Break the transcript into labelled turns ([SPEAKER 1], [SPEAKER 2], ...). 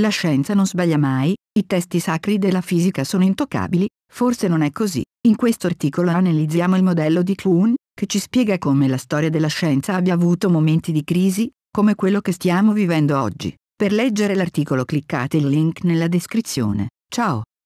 [SPEAKER 1] La scienza non sbaglia
[SPEAKER 2] mai, i testi sacri della fisica sono intoccabili, forse non è così. In questo articolo analizziamo il modello di Kuhn, che ci spiega come la storia della scienza abbia avuto momenti di crisi, come quello che stiamo vivendo oggi. Per leggere l'articolo cliccate il link
[SPEAKER 1] nella descrizione. Ciao!